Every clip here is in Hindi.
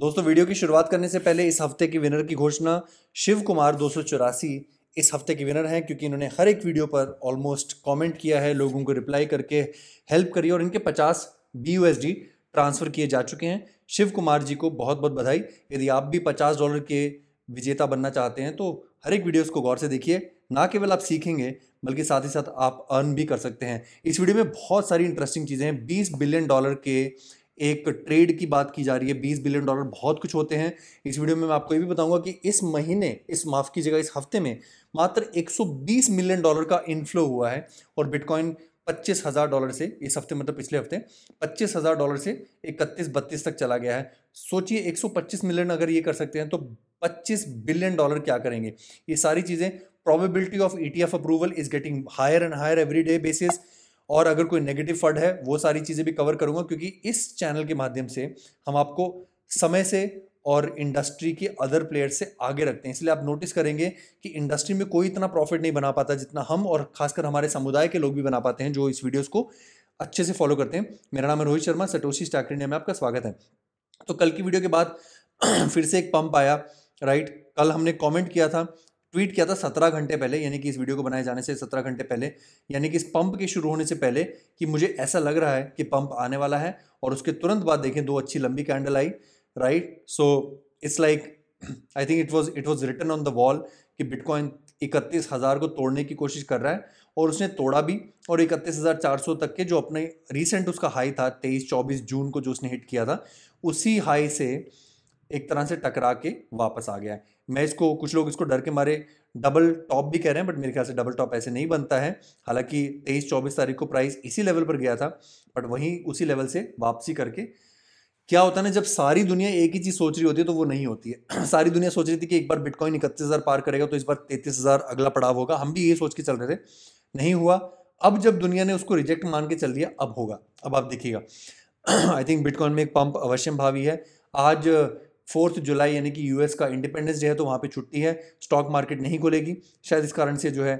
दोस्तों वीडियो की शुरुआत करने से पहले इस हफ्ते के विनर की घोषणा शिव कुमार दो इस हफ्ते के विनर हैं क्योंकि इन्होंने हर एक वीडियो पर ऑलमोस्ट कमेंट किया है लोगों को रिप्लाई करके हेल्प करी और इनके 50 बी ट्रांसफ़र किए जा चुके हैं शिव कुमार जी को बहुत बहुत बधाई यदि आप भी 50 डॉलर के विजेता बनना चाहते हैं तो हर एक वीडियो को गौर से देखिए ना केवल आप सीखेंगे बल्कि साथ ही साथ आप अर्न भी कर सकते हैं इस वीडियो में बहुत सारी इंटरेस्टिंग चीज़ें हैं बीस बिलियन डॉलर के एक ट्रेड की बात की जा रही है बीस बिलियन डॉलर बहुत कुछ होते हैं इस वीडियो में मैं आपको ये भी बताऊंगा कि इस महीने इस माफ़ की जगह इस हफ्ते में मात्र 120 मिलियन डॉलर का इनफ्लो हुआ है और बिटकॉइन पच्चीस हज़ार डॉलर से इस हफ्ते मतलब पिछले हफ्ते पच्चीस हज़ार डॉलर से इकतीस बत्तीस तक चला गया है सोचिए 125 मिलियन अगर ये कर सकते हैं तो 25 बिलियन डॉलर क्या करेंगे ये सारी चीज़ें probability of E approval is getting higher and higher every day basis और अगर कोई नेगेटिव फंड है वो सारी चीज़ें भी कवर करूँगा क्योंकि इस चैनल के माध्यम से हम आपको समय से और इंडस्ट्री के अदर प्लेयर से आगे रखते हैं इसलिए आप नोटिस करेंगे कि इंडस्ट्री में कोई इतना प्रॉफिट नहीं बना पाता जितना हम और खासकर हमारे समुदाय के लोग भी बना पाते हैं जो इस वीडियोज़ को अच्छे से फॉलो करते हैं मेरा नाम है Rohit Sharma Satoshi stock India में आपका स्वागत है तो कल की वीडियो के बाद फिर से एक पंप आया राइट कल हमने कमेंट किया था ट्वीट किया था सत्रह घंटे पहले यानी कि इस वीडियो को बनाए जाने से सत्रह घंटे पहले यानी कि इस पंप के शुरू होने से पहले कि मुझे ऐसा लग रहा है कि पंप आने वाला है और उसके तुरंत बाद देखें दो अच्छी लंबी candle I right so it's like I think it was it was return on the wall कि बिटकॉइन इकतीस हज़ार को तोड़ने की कोशिश कर रहा है और उसने तोड़ा भी और इकतीस हज़ार चार सौ तक के जो अपने रिसेंट उसका हाई था तेईस चौबीस जून को जो उसने हिट किया था उसी हाई से एक तरह से टकरा के वापस आ गया है मैं इसको कुछ लोग इसको डर के मारे डबल टॉप भी कह रहे हैं बट मेरे ख्याल से डबल टॉप ऐसे नहीं बनता है हालांकि तेईस चौबीस तारीख को प्राइस इसी लेवल पर गया था बट वहीं उसी लेवल से वापसी करके क्या होता है ना जब सारी दुनिया एक ही चीज़ सोच रही होती है तो वो नहीं होती है सारी दुनिया सोच रही थी कि एक बार बिटकॉइन इकतीस हज़ार पार करेगा तो इस बार तैतीस हज़ार अगला पड़ाव होगा हम भी ये सोच के चल रहे थे नहीं हुआ अब जब दुनिया ने उसको रिजेक्ट मान के चल दिया अब होगा अब आप देखिएगा आई थिंक बिटकॉइन में एक पंप अवश्य भावी है आज फोर्थ जुलाई यानी कि यूएस का इंडिपेंडेंस डे है तो वहाँ पे छुट्टी है स्टॉक मार्केट नहीं खुलेगी शायद इस कारण से जो है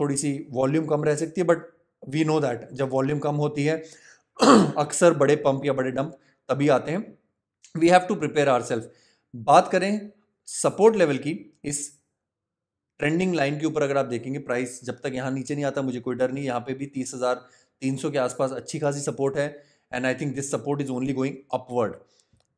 थोड़ी सी वॉल्यूम कम रह सकती है बट वी नो दैट जब वॉल्यूम कम होती है अक्सर बड़े पंप या बड़े डंप तभी आते हैं we have to prepare our self बात करें सपोर्ट लेवल की इस ट्रेंडिंग लाइन के ऊपर अगर आप देखेंगे प्राइस जब तक यहाँ नीचे नहीं आता मुझे कोई डर नहीं यहाँ पे भी तीस हज़ार तीन सौ के आसपास अच्छी खासी सपोर्ट है and I think this support is only going upward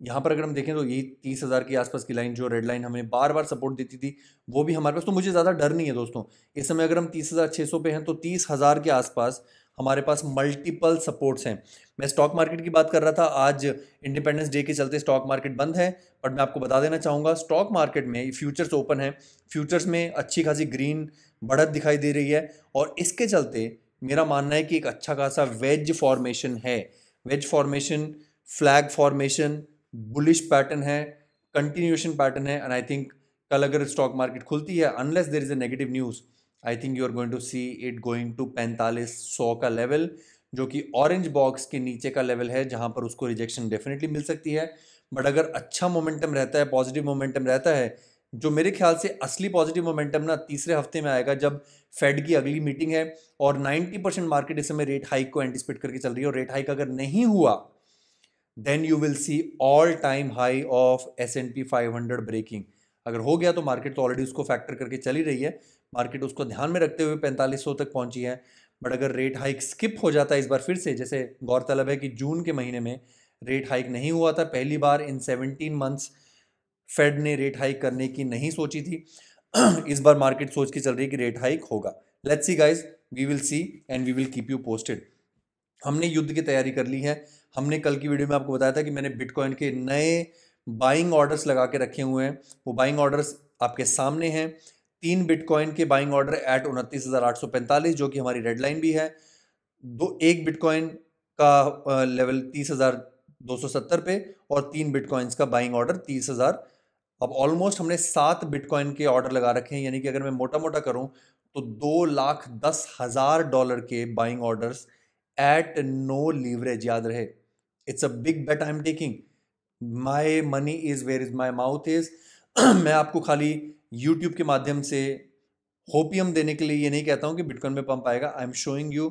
यहाँ पर अगर हम देखें तो ये तीस हज़ार के आसपास की लाइन जो रेड लाइन हमें बार बार सपोर्ट देती थी वो भी हमारे पास तो मुझे ज़्यादा डर नहीं है दोस्तों इस समय अगर हम तीस हज़ार छः सौ पे हैं तो तीस हज़ार के आसपास हमारे पास मल्टीपल सपोर्ट्स हैं मैं स्टॉक मार्केट की बात कर रहा था आज इंडिपेंडेंस डे के चलते स्टॉक मार्केट बंद है बट मैं आपको बता देना चाहूँगा स्टॉक मार्केट में फ्यूचर्स ओपन है फ्यूचर्स में अच्छी खासी ग्रीन बढ़त दिखाई दे रही है और इसके चलते मेरा मानना है कि एक अच्छा खासा वेज फॉर्मेशन है wedge formation flag formation bullish pattern है कंटिन्यूशन पैटर्न है एंड आई थिंक कल अगर स्टॉक मार्केट खुलती है unless there is a negative news I think you are going to see it going to पैंतालीस सौ का लेवल जो कि ऑरेंज बॉक्स के नीचे का लेवल है जहां पर उसको रिजेक्शन डेफिनेटली मिल सकती है बट अगर अच्छा मोमेंटम रहता है पॉजिटिव मोमेंटम रहता है जो मेरे ख्याल से असली पॉजिटिव मोमेंटम ना तीसरे हफ्ते में आएगा जब फेड की अगली मीटिंग है और 90 परसेंट मार्केट इस समय रेट हाइक को एंटिसिपेट करके चल रही है और रेट हाइक अगर नहीं हुआ then you will see all time high of S N P five hundred breaking अगर हो गया तो मार्केट तो ऑलरेडी उसको फैक्टर करके चली रही है मार्केट उसको ध्यान में रखते हुए पैंतालीस सौ तक पहुंची है बट अगर रेट हाइक स्किप हो जाता है इस बार फिर से जैसे गौरतलब है कि जून के महीने में रेट हाइक नहीं हुआ था पहली बार इन सेवनटीन मंथ्स फेड ने रेट हाइक करने की नहीं सोची थी इस बार मार्केट सोच के चल रही है कि रेट हाइक होगा let's see guys we will see and we will keep you posted हमने युद्ध की तैयारी कर ली है हमने कल की वीडियो में आपको बताया था कि मैंने बिटकॉइन के नए बाइंग ऑर्डर्स लगा के रखे हुए हैं वो बाइंग ऑर्डर्स आपके सामने हैं तीन बिटकॉइन के बाइंग ऑर्डर एट उनतीस हज़ार आठ सौ पैंतालीस जो कि हमारी रेडलाइन भी है दो एक बिटकॉइन का लेवल तीस हज़ार दो सौ सत्तर पे और तीन बिटकॉइंस का बाइंग ऑर्डर तीस हज़ार अब ऑलमोस्ट हमने सात बिटकॉइन के ऑर्डर लगा रखे हैं यानी कि अगर मैं मोटा मोटा करूं तो दो लाख दस हज़ार डॉलर के buying orders at no leverage याद रहे it's a big bet I am taking my money is where is my mouth is मैं आपको खाली यूट्यूब के माध्यम से होपियम देने के लिए ये नहीं कहता हूँ कि बिटकॉइन में पंप आएगा I am showing you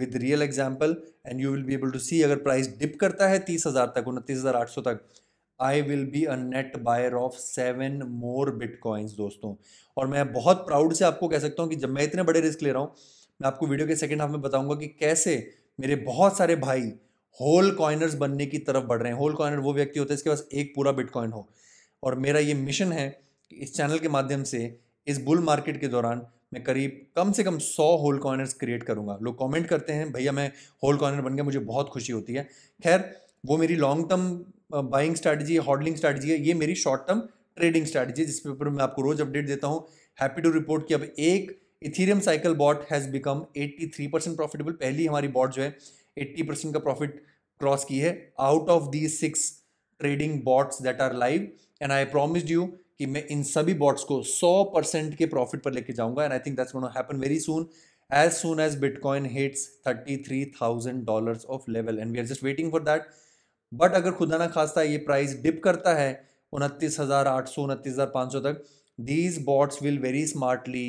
with real example and you will be able to see अगर प्राइस डिप करता है तीस हज़ार तक उनतीस हज़ार आठ सौ तक I will be a net buyer of seven more bitcoins दोस्तों और मैं बहुत प्राउड से आपको कह सकता हूँ कि जब मैं इतने बड़े रिस्क ले रहा हूँ मैं आपको वीडियो के सेकेंड हाफ में बताऊँगा कि कैसे मेरे बहुत सारे भाई होल कॉइनर्स बनने की तरफ बढ़ रहे हैं होल कॉइनर वो व्यक्ति होता है इसके पास एक पूरा बिटकॉइन हो और मेरा ये मिशन है कि इस चैनल के माध्यम से इस बुल मार्केट के दौरान मैं करीब कम से कम सौ होल कॉइनर्स क्रिएट करूंगा लोग कमेंट करते हैं भैया मैं होल कॉइनर बन गया मुझे बहुत खुशी होती है खैर वो मेरी लॉन्ग टर्म बाइंग स्ट्रैटेजी है हॉडलिंग स्ट्रैटेजी है ये मेरी शॉर्ट टर्म ट्रेडिंग स्ट्रैटेजी जिसके ऊपर मैं आपको रोज अपडेट देता हूँ हैप्पी टू रिपोर्ट कि अब एक Ethereum cycle bot has become three percent profitable पहली हमारी बॉट जो है एट्टी परसेंट का प्रॉफिट क्रॉस की है out of the six trading bots that are live and I promised you कि मैं इन सभी बॉट्स को सौ परसेंट के प्रॉफिट पर लेके जाऊंगा and I think that's happen very soon as soon as bitcoin hits thirty three thousand dollar of level and we are just waiting for that but अगर खुदा ना खास्ता ये प्राइस डिप करता है उनतीस हज़ार आठ सौ उनतीस हज़ार पाँच सौ तक these bots will very smartly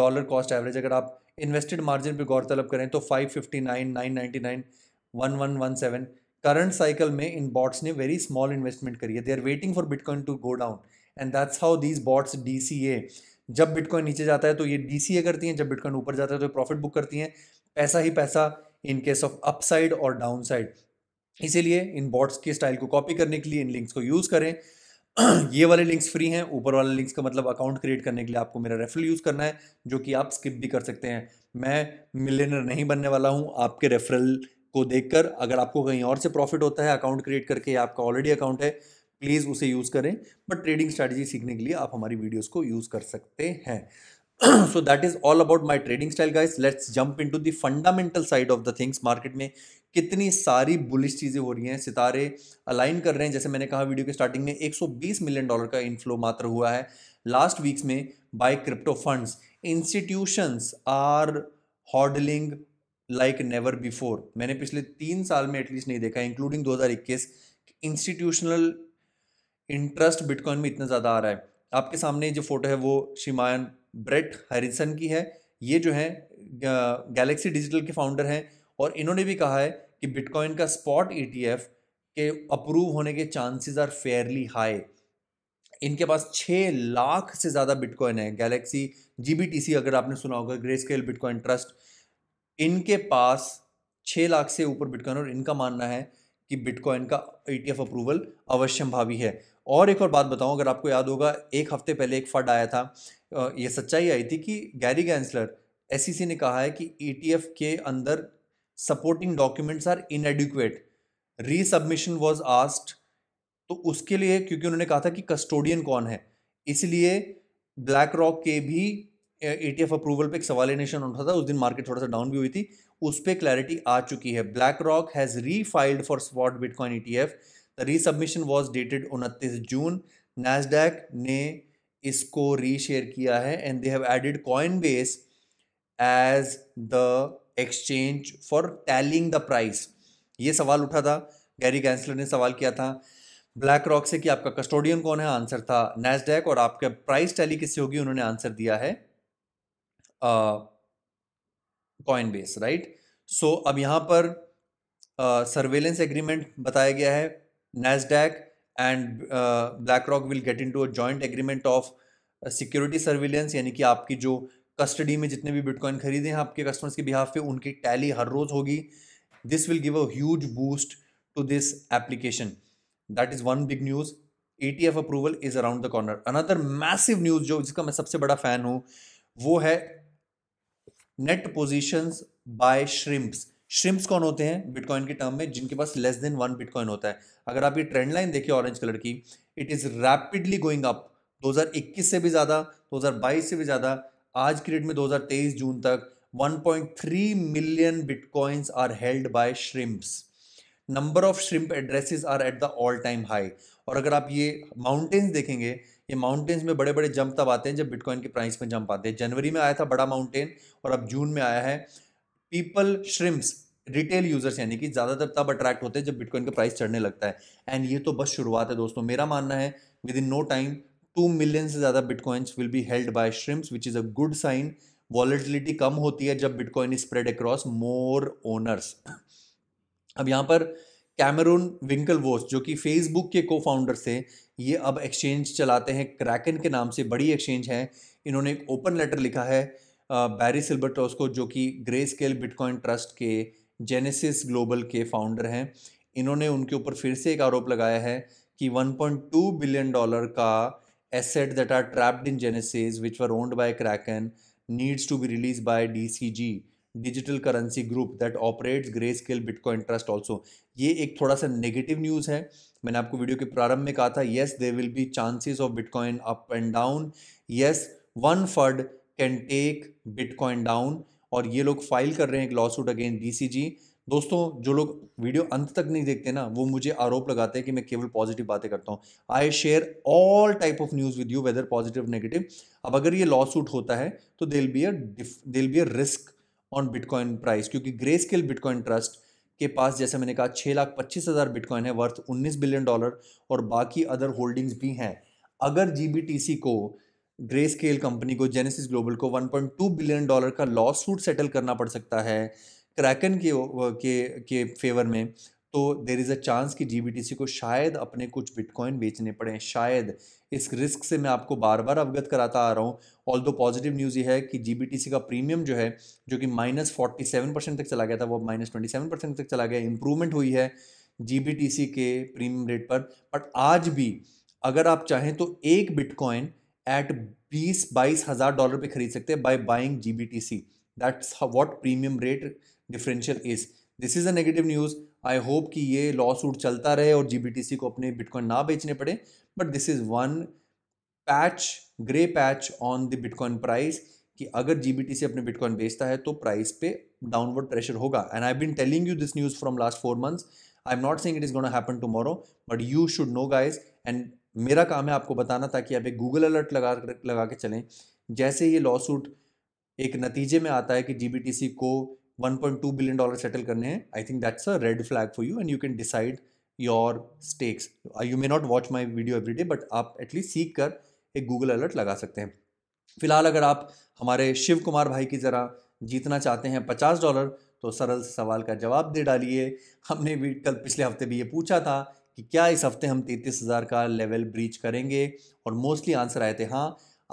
dollar cost average अगर आप इन्वेस्टेड मार्जिन पर गौरतलब करें तो five fifty nine nine nine one one one seven current cycle में इन बॉट्स ने वेरी स्मॉल इन्वेस्टमेंट करी है they are waiting for bitcoin to go down and that's how these bots D C A जब बिटकॉइन नीचे जाता है तो ये डी सी ए करती हैं जब बिटकॉइन ऊपर जाता है तो प्रॉफिट बुक करती हैं पैसा ही पैसा इन केस ऑफ अपसाइड और डाउन साइड इसीलिए इन बॉट्स के स्टाइल को कॉपी करने के लिए इन लिंक्स को यूज़ करें ये वाले लिंक्स फ्री हैं ऊपर वाले लिंक्स का मतलब अकाउंट क्रिएट करने के लिए आपको मेरा रेफरल यूज़ करना है जो कि आप स्किप भी कर सकते हैं मैं मिलेनर नहीं बनने वाला हूँ आपके रेफरल को देखकर अगर आपको कहीं और से प्रॉफिट होता है अकाउंट क्रिएट करके आपका ऑलरेडी अकाउंट है प्लीज़ उसे यूज़ करें बट ट्रेडिंग स्ट्रैटेजी सीखने के लिए आप हमारी वीडियोज़ को यूज़ कर सकते हैं so that is all about my trading style guys let's jump into the fundamental side of the things market में कितनी सारी बुलिश चीज़ें हो रही हैं सितारे अलाइन कर रहे हैं जैसे मैंने कहा वीडियो के स्टार्टिंग में 120 मिलियन डॉलर का इनफ्लो मात्र हुआ है लास्ट वीक्स में by crypto funds institutions are hodling like never before मैंने पिछले तीन साल में एटलीस्ट नहीं देखा इंक्लूडिंग 2021 इंस्टीट्यूशनल इंटरेस्ट बिटकॉइन में इतना ज़्यादा आ रहा है आपके सामने जो फोटो है वो शिमायन ब्रेट हैरिसन की है ये जो है गैलेक्सी डिजिटल के फाउंडर हैं और इन्होंने भी कहा है कि बिटकॉइन का स्पॉट ईटीएफ e के अप्रूव होने के चांसेस आर फेयरली हाई इनके पास छः लाख से ज़्यादा बिटकॉइन है गैलेक्सी जीबीटीसी अगर आपने सुना होगा ग्रे स्केल बिटकॉइन ट्रस्ट इनके पास छः लाख से ऊपर बिटकॉइन और इनका मानना है कि बिटकॉइन का ई e अप्रूवल अवश्य भावी है और एक और बात बताऊं अगर आपको याद होगा एक हफ्ते पहले एक फंड आया था ये सच्चाई आई थी कि गैरी गैंसलर एस e ने कहा है कि ई e के अंदर सपोर्टिंग डॉक्यूमेंट्स आर री रीसबमिशन वॉज आस्ट तो उसके लिए क्योंकि उन्होंने कहा था कि कस्टोडियन कौन है इसलिए ब्लैक रॉक के भी ई टी एफ अप्रूवल पे एक सवाल नेशन उठा था उस दिन मार्केट थोड़ा सा डाउन भी हुई थी उस पर क्लैरिटी आ चुकी है BlackRock has refiled for spot bitcoin E T F the resubmission was dated उनतीस जून नैसडैक ने इसको रीशेयर किया है and they have added Coinbase as the exchange for tallying the price ये सवाल उठा था गैरी कैंसलर ने सवाल किया था ब्लैक रॉक से कि आपका कस्टोडियन कौन है आंसर था नैसडेक और आपका प्राइस टैली किससे होगी उन्होंने आंसर दिया है कॉइन बेस राइट सो अब यहां पर सर्वेलेंस uh, एग्रीमेंट बताया गया है Nasdaq and BlackRock will get into a joint agreement of security surveillance यानी कि आपकी जो कस्टडी में जितने भी बिटकॉइन खरीदे हैं आपके कस्टमर्स के बिहाफ पे उनकी टैली हर रोज होगी this will give a huge boost to this application that is one big news E T F approval is around the corner another massive news जो जिसका मैं सबसे बड़ा फ़ैन हूँ वो है net positions by shrimps shrimps कौन होते हैं बिटकॉइन के टर्म में जिनके पास लेस देन वन बिटकॉइन होता है अगर आप ये ट्रेंड लाइन देखिए ऑरेंज कलर की it is rapidly going up 2021 से भी ज़्यादा 2022 से भी ज़्यादा आज की डेट में 2023 जून तक 1.3 million bitcoins are held by shrimps number of shrimp addresses are at the all time high और अगर आप ये माउंटेन्स देखेंगे ये माउंटेन्स में बड़े बड़े जंप तब आते हैं जब बिटकॉइन के प्राइस में जंप आते हैं जनवरी में आया था बड़ा माउंटेन और अब जून में आया है पीपल श्रिम्स रिटेल यूजर्स यानी कि ज़्यादातर तब अट्रैक्ट होते हैं जब बिटकॉइन का प्राइस चढ़ने लगता है एंड ये तो बस शुरुआत है दोस्तों मेरा मानना है within no time two million से ज़्यादा bitcoins will be held by shrimps which is a good sign volatility कम होती है जब bitcoin spread across more owners अब यहाँ पर कैमरून विंकल वोस जो कि फेसबुक के को फाउंडर थे ये अब एक्सचेंज चलाते हैं क्रैकन के नाम से बड़ी एक्सचेंज है इन्होंने एक ओपन लेटर लिखा है बैरी सिल्बरटॉस को जो कि ग्रे स्केल बिटकॉइन ट्रस्ट के जेनेसिस ग्लोबल के फाउंडर हैं इन्होंने उनके ऊपर फिर से एक आरोप लगाया है कि 1.2 बिलियन डॉलर का asset that are trapped in Genesis which were owned by Kraken needs to be release by the digital currency group that operates Grayscale bitcoin trust also ये एक थोड़ा सा नेगेटिव न्यूज़ है मैंने आपको वीडियो के प्रारंभ में कहा था yes there will be chances of bitcoin up and down yes one FUD can take bitcoin down और ये लोग फाइल कर रहे हैं एक लॉ सूट अगेंस्ट जी दोस्तों जो लोग वीडियो अंत तक नहीं देखते ना वो मुझे आरोप लगाते हैं कि मैं केवल पॉजिटिव बातें करता हूँ I share all type of news with you whether positive negative अब अगर ये लॉ सूट होता है तो दिल be a it'll be a risk on bitcoin price क्योंकि ग्रे स्केल बिटकॉइन ट्रस्ट के पास जैसे मैंने कहा छः लाख पच्चीस हज़ार बिटकॉइन है वर्थ उन्नीस बिलियन डॉलर और बाकी अदर होल्डिंग्स भी हैं अगर जी को ग्रे स्केल कंपनी को जेनेसिस ग्लोबल को 1.2 बिलियन डॉलर का लॉस सूट सेटल करना पड़ सकता है क्रैकन के के के फेवर में तो देर इज़ अ चांस कि जी को शायद अपने कुछ बिटकॉइन बेचने पड़े शायद इस रिस्क से मैं आपको बार बार अवगत कराता आ रहा हूँ ऑल दो पॉजिटिव न्यूज़ ये है कि जी का प्रीमियम जो है जो कि माइनस फोर्टी सेवन परसेंट तक चला गया था वो माइनस ट्वेंटी सेवन परसेंट तक चला गया इंप्रूवमेंट हुई है जी के प्रीमियम रेट पर बट आज भी अगर आप चाहें तो एक बिटकॉइन एट बीस बाईस हज़ार डॉलर पे खरीद सकते हैं by buying G B T C that's what premium rate differential is this is a negative news I hope कि ये लॉ सूट चलता रहे और जी बी टी सी को अपने बिटकॉइन ना बेचने पड़े but this is one patch grey patch on the bitcoin price कि अगर जी बी टी सी अपने बिटकॉइन बेचता है तो प्राइस पे डाउनवर्ड प्रेशर होगा and I been telling you this news from last four months I am not saying it is gonna happen tomorrow but you should know guys and मेरा काम है आपको बताना ताकि आप एक गूगल अलर्ट लगा लगा के चलें जैसे ये लॉ सूट एक नतीजे में आता है कि जी को 1.2 बिलियन डॉलर सेटल करने हैं I think that's a red flag for you and you can decide your stakes you may not watch my video every day but आप एटलीस्ट सीख कर एक गूगल अलर्ट लगा सकते हैं फिलहाल अगर आप हमारे शिव कुमार भाई की ज़रा जीतना चाहते हैं पचास डॉलर तो सरल सवाल का जवाब दे डालिए हमने भी कल पिछले हफ्ते भी ये पूछा था कि क्या इस हफ्ते हम तैंतीस हज़ार का लेवल ब्रीच करेंगे और मोस्टली आंसर आए थे हाँ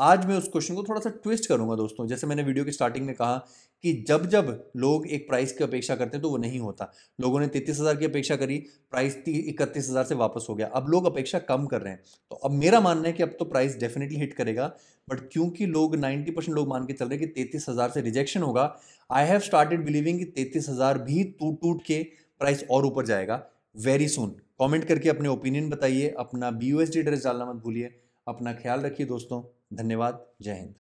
आज मैं उस क्वेश्चन को थोड़ा सा ट्विस्ट करूंगा दोस्तों जैसे मैंने वीडियो की स्टार्टिंग में कहा कि जब जब लोग एक प्राइस की अपेक्षा करते हैं तो वो नहीं होता लोगों ने तैतीस हज़ार की अपेक्षा करी प्राइस इकतीस हज़ार से वापस हो गया अब लोग अपेक्षा कम कर रहे हैं तो अब मेरा मानना है कि अब तो प्राइस डेफिनेटली हिट करेगा बट क्योंकि लोग नाइन्टी परसेंट लोग मान के चल रहे हैं कि तैतीस हज़ार से रिजेक्शन होगा आई हैव स्टार्टेड बिलीविंग कि तैतीस हज़ार भी टूट टूट के प्राइस और ऊपर जाएगा वेरी सुन कमेंट करके अपने ओपिनियन बताइए अपना B U S D address डालना मत भूलिए अपना ख्याल रखिए दोस्तों धन्यवाद जय हिंद